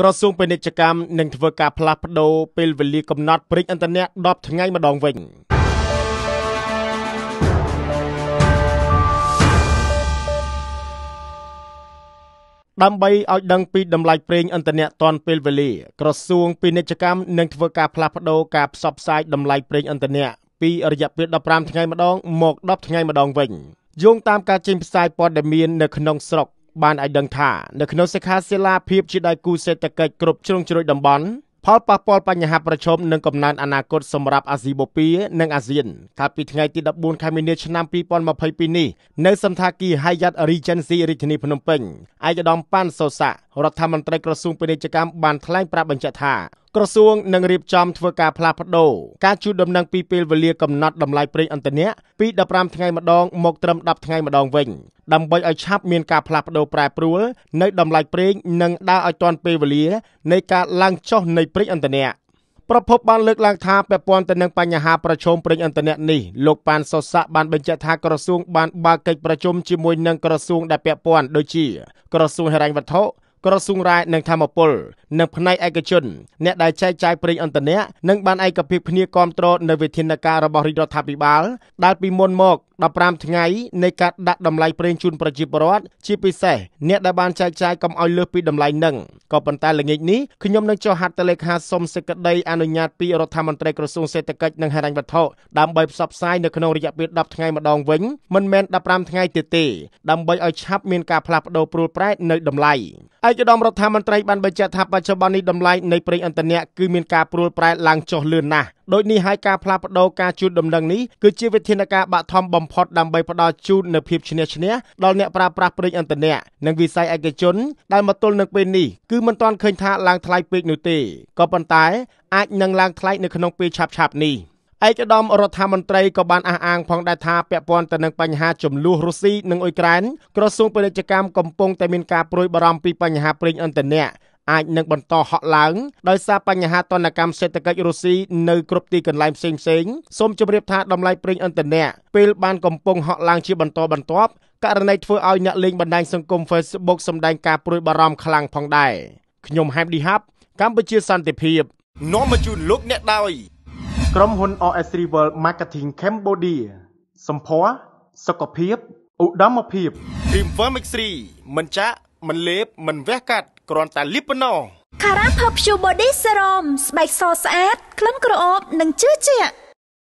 ក្រសួងពាណិជ្ជកម្មនឹងធ្វើការផ្លាស់ប្តូរពេលវេលាកំណត់ព្រិចអន្តរជាតិ10ថ្ងៃម្ដងវិញដើម្បីឲ្យដឹងពីតម្លៃប្រេងឥន្ធនៈទាន់ពេលវេលាក្រសួងពាណិជ្ជកម្មនឹងធ្វើការផ្លាស់ប្តូរការផ្សព្វផ្សាយតម្លៃប្រេងឥន្ធនៈពីរយៈពេល15ថ្ងៃម្ដងមក10ថ្ងៃម្ដងវិញយោងតាមការចេញផ្សាយព័ត៌មាននៅក្នុងស្រុកបានឲ្យដឹងថានៅក្នុងសិក្ខាសាលាភាពជាដៃគូសេដ្ឋកិច្ចគ្រប់ជ្រុងជ្រោយតំបន់ផលប៉ះពាល់បញ្ហាប្រឈមនិងកំណើនអនាគតសម្រាប់អាស៊ីបូព៌ានិងអាស៊ានកាលពីថ្ងៃទី14ខែមីនាឆ្នាំ2022នេះនៅសន្តាគារ Hyatt Regency រាជធានីភ្នំពេញឯកឧត្តមប៉ាន់សូសារដ្ឋមន្ត្រីក្រសួងពាណិជ្ជកម្មបានថ្លែងប្រាប់បញ្ជាក់ថាក្រសួងនឹងរៀបចំធ្វើការផ្លាស់ប្ដូរការជួលដំណឹងពីពេលវេលាកំណត់តម្លៃប្រេងឥន្ធនៈពី15ថ្ងៃម្ដង មកត្រឹម10ថ្ងៃម្ដងវិញដើម្បីឲ្យឆាប់មានការផ្លាស់ប្ដូរប្រែប្រួលនៅតម្លៃប្រេងនិងដើរឲ្យទាន់ពេលវេលានៃការឡើងចុះនៃប្រេងឥន្ធនៈប្រពន្ធបានលើកឡើងថាពាក់ព័ន្ធទៅនឹងបញ្ហាប្រឈមប្រេងឥន្ធនៈនេះលោកប៉ាន់សុសាក់បានបញ្ជាក់ថាក្រសួងបានបើកកិច្ចប្រជុំជាមួយនឹងក្រសួងដែលពាក់ព័ន្ធដូចជាក្រសួងហិរញ្ញវត្ថុក្រសួងរ៉ែនិងធម្មពលនិងផ្នែកឯកជនអ្នកដែលចែកចាយប្រេងឥន្ធនៈនិងបានឯកភាពគ្នាគ្រប់គ្រងនៅវិធានការរបស់រាជរដ្ឋាភិបាលដែលពីមុនមក15ថ្ងៃនៃការដាក់តម្លៃប្រេងជូនប្រជាពលរដ្ឋជាពិសេសអ្នកដែលបានចែកចាយកុំឲ្យលើសពីតម្លៃនឹងក៏ប៉ុន្តែល្ងាចនេះខ្ញុំនឹងចុះហត្ថលេខាសុំសេចក្តីអនុញ្ញាតពីរដ្ឋាភិបាលក្រសួងសេដ្ឋកិច្ចនិងហិរញ្ញវត្ថុដើម្បីផ្សព្វផ្សាយនៅក្នុងរយៈពេល10ថ្ងៃម្ដងវិញមិនមែន15ថ្ងៃទៀតទេដើម្បីឲ្យឆាប់មានការផ្លាស់ប្ដូរព្រួលប្រែនៅតម្លៃឯកឧត្តមរដ្ឋាមន្ត្រីបានបញ្ជាក់ថាបច្ចុប្បន្ននេះតម្លៃនៃប្រេងឥន្ធនៈគឺមានការព្រួលប្រែឡើងចុះលឿនណាស់ដោយនេះហើយការផ្លាស់ប្តូរការជូនដំណឹងនេះគឺជាវិធានការបាក់ធំបំផុតដើម្បីផ្ដល់ជូននូវភាពឈ្នះឈ្នះដល់អ្នកប្រើប្រាស់ប្រេងឥន្ធនៈនិងវិស័យឯកជនដែលមកទល់នឹងពេលនេះគឺមិនទាន់ឃើញថាឡើងថ្លៃពេកនោះទេក៏ប៉ុន្តែអាចនឹងឡើងថ្លៃនៅក្នុងពេលឆាប់ៗនេះ។ឯកឧត្តមរដ្ឋាភិបាលត្រីក៏បានអះអាងផងដែរថាពាក់ព័ន្ធទៅនឹងបញ្ហាចំនួនរុស្ស៊ីនិងអ៊ុយក្រែនក្រសួងពាណិជ្ជកម្មកំពុងតែមានការប្រួយបារម្ភពីបញ្ហាប្រេងឥន្ធនៈអាចនឹងបន្តហក់ឡើងដោយសារបញ្ហាតនកម្មសេដ្ឋកិច្ចរុស្ស៊ីនៅគ្រប់ទីកន្លែងផ្សេងផ្សេងសូមជម្រាបថាតម្លៃប្រេងឥន្ធនៈពេលបានកំពុងហក់ឡើងជាបន្តបន្ទាប់ករណីធ្វើឲ្យអ្នកលេងបណ្ដាញសង្គម Facebook សម្ដែងការប្រួយបារម្ភខ្លាំងផងដែរខ្ញុំហែមឌីហាប់កម្ពុជាសន្តិភាពនាំមកជូនលោកអ្នកដោយក្រុមហ៊ុន OS3 World Marketing Cambodia សម្ភារសុខភាពឧត្តមភាព Dreamwear Mix3 មិនចាក់មិនលេបមិនវះកាត់គ្រាន់តែលាបប៉ុណ្ណោះ Cara Pure Body Serum ស្បែកសស្អាតក្លិនក្រអូបនិងជឿជាក់